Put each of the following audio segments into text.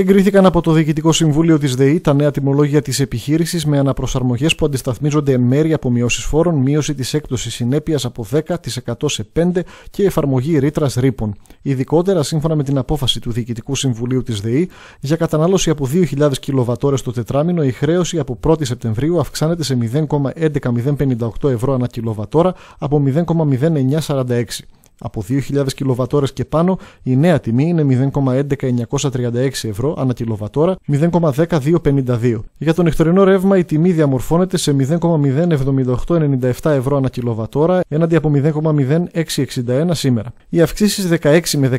Εγκρίθηκαν από το Διοικητικό Συμβούλιο της ΔΕΗ τα νέα τιμολόγια της επιχείρησης με αναπροσαρμογές που αντισταθμίζονται εν μέρη από μειώσεις φόρων, μείωση της έκπτωσης συνέπειας από 10% σε 5% και εφαρμογή ρήτρας ρήπων. Ειδικότερα, σύμφωνα με την απόφαση του Διοικητικού Συμβουλίου της ΔΕΗ, για κατανάλωση από 2.000 κιλοβατόρες το τετράμινο, η χρέωση από 1η Σεπτεμβρίου αυξάνεται σε 0,11058 ευρώ ανά κιλοβατόρα από 0,0946. Από 2.000 κιλοβατόρες και πάνω η νέα τιμή είναι 0,11936 ευρώ ανά κιλοβατόρα 0,10252. Για τον νυχτερινό ρεύμα η τιμή διαμορφώνεται σε 0,07897 ευρώ ανά κιλοβατόρα έναντι από 0,0661 σήμερα. Οι αυξήσεις 16 με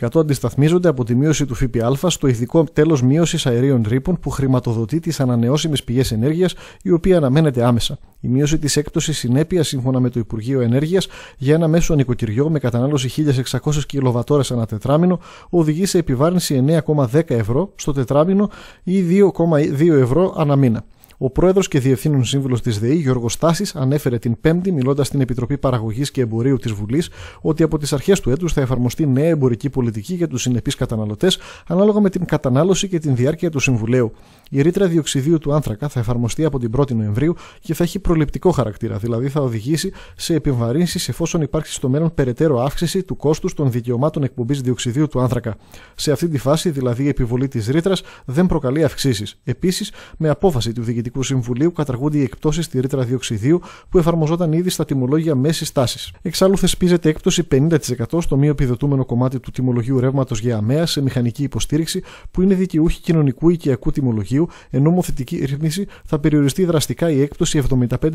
19% αντισταθμίζονται από τη μείωση του ΦΠΑ στο ειδικό τέλος μείωσης αερίων ρήπων που χρηματοδοτεί τις ανανεώσιμες πηγές ενέργειας η οποία αναμένεται άμεσα. Η μείωση της έκπτωσης συνέπεια σύμφωνα με το Υπουργείο Ενέργειας για ένα μέσο νοικοκυριό με κατανάλωση 1.600 κιλοβατόρες ανά τετράμινο οδηγεί σε επιβάρυνση 9,10 ευρώ στο τετράμινο ή 2,2 ευρώ ανά μήνα. Ο πρόεδρος και διευθύνων σύμβουλος της ΔΕΗ, Γιώργος Στάσης, ανέφερε την Πέμπτη, μιλώντας στην Επιτροπή Παραγωγής και Εμπορίου της Βουλής, ότι από τις αρχές του έτους θα εφαρμοστεί νέα εμπορική πολιτική για τους συνεπείς καταναλωτές, ανάλογα με την κατανάλωση και την διάρκεια του Συμβουλέου. Η ρήτρα διοξιδίου του άνθρακα θα εφαρμοστεί από την 1η Νοεμβρίου και θα έχει προληπτικό χαρακτήρα, δηλαδή θα οδηγήσει σε επιβαρύνσεις εφόσον υπάρξει στο μέλλον περαιτέρω αύξηση του κόστους των δικαιωμάτων εκπομπής διοξιδίου του άνθρακα. Σε αυτή τη φάση, δηλαδή, η επιβολή της ρήτρας δεν προκαλεί αυξήσεις. Επίσης, με απόφαση του διοικητικού Διοικητικού Συμβουλίου καταργούνται οι εκπτώσεις στη ρήτρα διοξιδίου που εφαρμοζόταν ήδη στα τιμολόγια μέσης τάσης. Εξάλλου θεσπίζεται έκπτωση 50% στο μη επιδοτούμενο κομμάτι του τιμολογίου ρεύματος για αμαία σε μηχανική υποστήριξη που είναι δικαιούχοι κοινωνικού οικιακού τιμολογίου, ενώ μοθετική ρύθμιση θα περιοριστεί δραστικά η έκπτωση 75%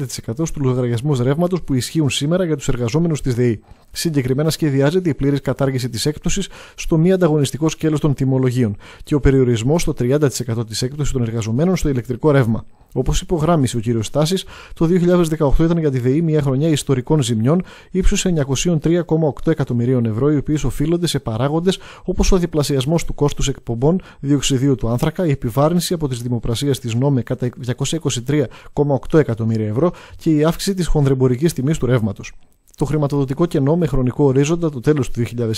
στου λογαριασμούς ρεύματος που ισχύουν σήμερα για τους εργαζόμενους της ΔΕΗ. Συγκεκριμένα σχεδιάζεται η πλήρης κατάργηση της έκπτωσης στο μη ανταγωνιστικό σκέλος των τιμολογίων και ο περιορισμός στο 30% της έκπτωσης των εργαζομένων στο ηλεκτρικό ρεύμα. Όπως υπογράμμισε ο κ. Στάσης, το 2018 ήταν για τη ΔΕΗ μια χρονιά ιστορικών ζημιών ύψους 903,8 εκατομμυρίων ευρώ, οι οποίες οφείλονται σε παράγοντες όπως ο διπλασιασμός του κόστους εκπομπών διοξιδίου του άνθρακα, η επιβάρυνση από τις δημοπρασίες της ΝΟΜΕ κατά 223,8 εκατομμύρια ευρώ και η αύξηση της χονδρεμπορικής τιμής του ρεύματος. Το χρηματοδοτικό κενό με χρονικό ορίζοντα το τέλος του 2020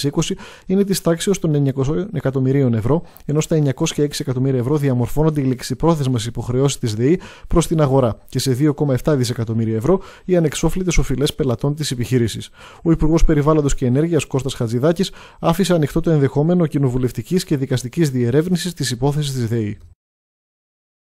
είναι της τάξης των 900 εκατομμυρίων ευρώ, ενώ στα 906 εκατομμύρια ευρώ διαμορφώνονται οι λεξιπρόθεσμες υποχρεώσεις της ΔΕΗ προς την αγορά και σε 2,7 δισεκατομμύρια ευρώ οι ανεξόφλητες οφειλές πελατών της επιχείρησης. Ο Υπουργός Περιβάλλοντος και Ενέργειας Κώστας Χατζηδάκης άφησε ανοιχτό το ενδεχόμενο κοινοβουλευτικής και δικαστικής διερεύνησης της υπόθεσης της ΔΕΗ.